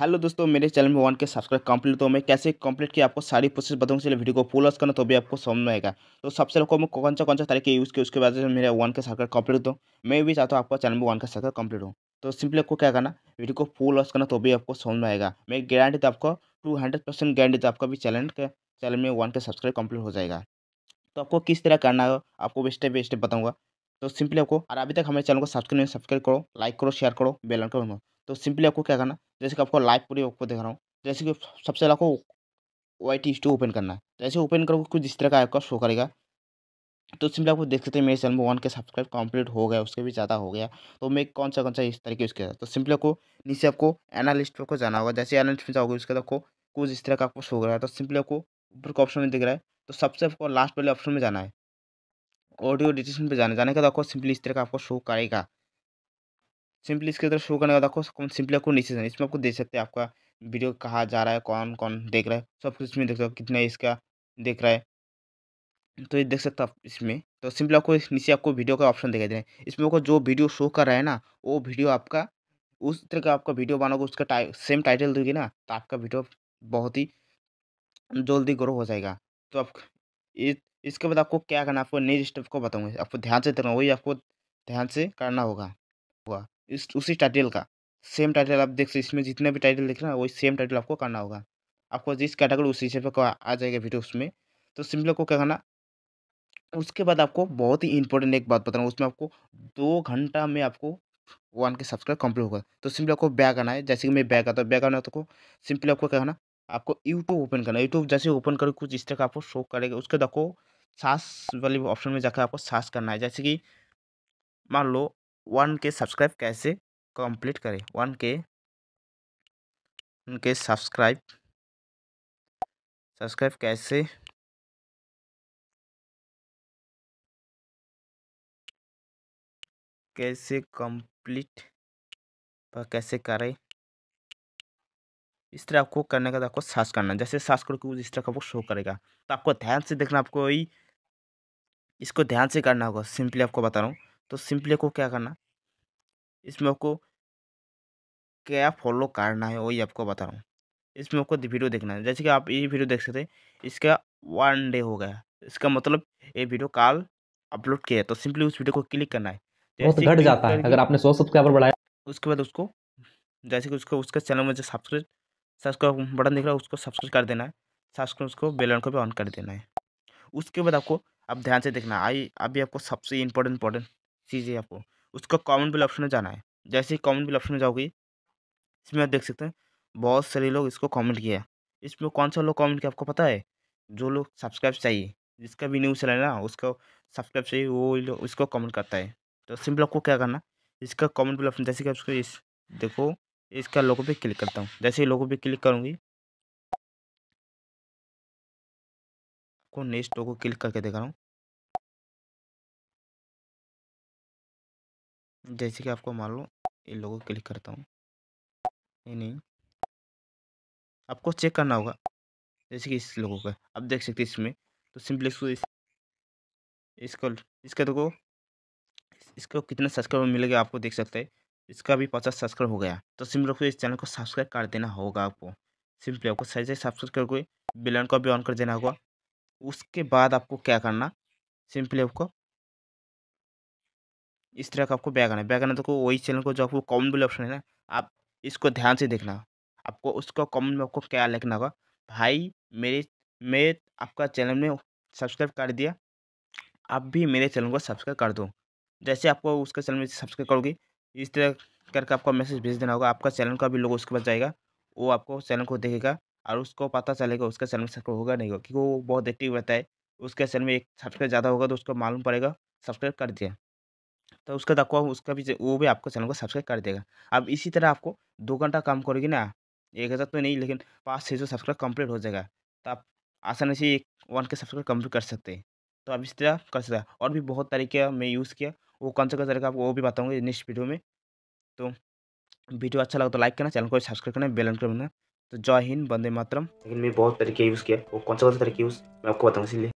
hello दोस्तों मेरे channel में वन के सब्सक्राइब कंप्लीट तो मैं कैसे कंप्लीट किया आपको सारी प्रोसेस बताऊंगा चलिए वीडियो को फुल ऑस करना तो भी आपको समझ में आएगा तो सबसे लोगों में कौन सा कौन सा तरीके यूज़ किया उसके बाद से मेरे वन के सब्सक्राइब कंप्लीट हो मैं भी चाहता हूँ आपका चैनल में वन का सब्सक्राइब कंप्लीट हो तो सिंपली आपको क्या करना वीडियो को फुल ऑस करना तो भी आपको समझ में आएगा मैं गारंटी था तो आपको टू हंड्रेड परसेंट गारंटी था आपका भी चैनल के चैनल में वन के सब्सक्राइब कंप्लीट हो जाएगा तो आपको किस तरह करना है आपको स्टेप बाई स्टेप बताऊँगा तो सिंपली आपको और अभी तक हमारे चैनल को सब्सक्राइब सब्सक्राइब करो लाइक करो शेयर करो बेलन करो तो सिंपली आपको क्या करना जैसे कि आपको लाइव पूरी आपको दिख रहा हूँ जैसे कि सबसे पहले आपको वाई टी स्टू ओपन करना है जैसे तो ओपन करोगे कुछ इस तरह का आपका शो करेगा तो सिंपली आपको देख सकते हैं मेरे चैनल में वन के सब्सक्राइब कंप्लीट हो गया उसके भी ज़्यादा हो गया तो मैं कौन सा कौन सा इस तरीके उसके तो सिंपली आपको नीचे आपको एनालिस्ट पर को जाना होगा जैसे एनालिस्ट में जाओगे उसके आपको कुछ इस तरह का आपको शो कर रहा है तो सिंपली आपको ऊपर का ऑप्शन में दिख रहा है तो सबसे आपको लास्ट वाले ऑप्शन में जाना है ऑडियो डिस्क्रिप्शन पर जाना जाने का देखो आपको सिंपली इस तरह का आपको शो करेगा सिंपली इसके अंदर शो करने का देखो कौन सिंपली आपको नीचे से इसमें आपको देख सकते हैं आपका वीडियो कहाँ जा रहा है कौन कौन देख रहा है सब कुछ इसमें देख सकते हो कितना इसका देख रहा है तो ये देख सकते हो आप इसमें तो सिंपली आपको नीचे आपको वीडियो का ऑप्शन दिखाई दे रहा है इसमें आपको जो वीडियो शो कर रहा है ना वो वीडियो आपका उस तरह का आपका वीडियो बनाओगे उसका टाइ सेम टाइटल दोगे ना तो आपका वीडियो बहुत ही जल्दी ग्रो हो जाएगा तो आप इस, इसके बाद आपको क्या करना आपको नेक्स्ट स्टेप को बताऊँगा आपको ध्यान से देखना वही आपको ध्यान से करना होगा हुआ इस उसी टाइटल का सेम टाइटल आप देख सकते इसमें जितने भी टाइटल देख रहे हैं वही सेम टाइटल आपको करना होगा आपको जिस कैटेगरी उसी हिसाब का आ जाएगा वीडियो उसमें तो सिंपल को क्या करना उसके बाद आपको बहुत ही इंपॉर्टेंट एक बात बता रहा हूँ उसमें आपको दो घंटा में आपको वन के सब्सक्राइब कंप्लीट होगा तो सिंपली आपको बैक आना है जैसे कि मैं बैक आता हूँ बैक आना है तो सिंपली आपको क्या करना आपको यूट्यूब ओपन करना यूट्यूब जैसे ओपन करो कुछ इस तरह का आपको शो करेगा उसके देखो सास वाले ऑप्शन में जाकर आपको सास करना है जैसे कि मान लो वन के सब्सक्राइब कैसे कंप्लीट करें वन के उनके सब्सक्राइब सब्सक्राइब कैसे कैसे कंप्लीट कैसे करें इस तरह आपको करने का तो आपको सर्च करना जैसे सर्च करके वो इस तरह का वो शो करेगा तो आपको ध्यान से देखना आपको इसको ध्यान से करना होगा सिंपली आपको बता रहा हूँ तो सिंपली आपको क्या करना इसमें आपको क्या फॉलो करना है वही आपको बता रहा हूँ इसमें आपको वीडियो देखना है जैसे कि आप ये वीडियो देख सकते हैं इसका वन डे हो गया इसका मतलब ये वीडियो कल अपलोड किया है तो सिंपली उस वीडियो को क्लिक करना है घट जाता है अगर आपने सौ सब्सक्राइबर बढ़ाया उसके बाद उसको जैसे कि उसको उसके चैनल में जो सब्सक्राइब सब्सक्राइब बटन दिख रहा है उसको सब्सक्राइब कर देना है सब्सक्राइब उसको बेलन को भी ऑन कर देना है उसके बाद आपको अब ध्यान से देखना आई अभी आपको सबसे इम्पोर्टेंट इम्पोर्टेंट चीज़ है आपको उसका कॉमन बिल ऑप्शन में जाना है जैसे ही कॉमन बिल ऑप्शन में जाओगे इसमें आप देख सकते हैं बहुत सारे लोग इसको कमेंट किया इसमें कौन सा लोग कमेंट किया आपको पता है जो लोग सब्सक्राइब चाहिए जिसका भी न्यूज़ चला है ना उसका सब्सक्राइब चाहिए वो लोग इसको कमेंट करता है तो सिंपल आपको क्या करना इसका कमेंट बिल ऑप्शन जैसे कि आपको इस देखो इसका लोगों पर क्लिक करता हूँ जैसे ही लोगों पर क्लिक करूँगी आपको नेक्स्ट को क्लिक करके देख रहा हूँ जैसे कि आपको मान लो इन लोगों को क्लिक करता हूँ नहीं नहीं आपको चेक करना होगा जैसे कि इस लोगों का आप देख सकते हैं इसमें तो सिंपली इसको इस, इसको इसका देखो इसको कितना सब्सक्राइबर मिलेगा आपको देख सकते हैं इसका भी पचास सब्सक्राइब हो गया तो सिंपली इस चैनल को सब्सक्राइब कर देना होगा आपको सिंपली आपको सही से सब्सक्राइब करके बिलन को भी ऑन कर देना होगा उसके बाद आपको क्या करना सिंपली आपको इस तरह का आपको बैग आना है बैग आना तो वही चैनल को जो आपको कॉमेंट वाले ऑप्शन है ना आप इसको ध्यान से देखना आपको उसका कॉमेंट में आपको क्या लिखना होगा भाई मेरे मैं आपका चैनल में सब्सक्राइब कर दिया आप भी मेरे चैनल को सब्सक्राइब कर दो जैसे आपको उसका चैनल में सब्सक्राइब करोगे इस तरह करके आपको मैसेज भेज देना होगा आपका चैनल का भी लोग उसके पास जाएगा वो आपको चैनल को देखेगा और उसको पता चलेगा उसका चैनल में सब्सक्राइब होगा नहीं होगा क्योंकि वो बहुत एक्टिव रहता है उसके चैनल में एक सब्सक्राइब ज़्यादा होगा तो उसको मालूम पड़ेगा सब्सक्राइब कर दिया तो उसका तक उसका भी वो भी आपको चैनल को सब्सक्राइब कर देगा अब इसी तरह आपको दो घंटा काम करोगे ना एक हज़ार तो नहीं लेकिन पाँच छः सौ सब्सक्राइब कंप्लीट हो जाएगा तो आप आसानी से एक वन के सब्सक्राइब कंप्लीट कर सकते हैं तो आप इस तरह कर सकते हैं और भी बहुत तरीके मैं यूज़ किया वो कौन सा कौन तरीका आपको वो भी बताऊँगा नेक्स्ट वीडियो में तो वीडियो अच्छा लगा तो लाइक करना चैनल को सब्सक्राइब करना बेलन करना तो जय हिंद बंदे मातरम लेकिन मैं बहुत तरीके यूज़ किया वो कौन सा कौन सा तरीके यूज़ मैं आपको बताऊँगा इसलिए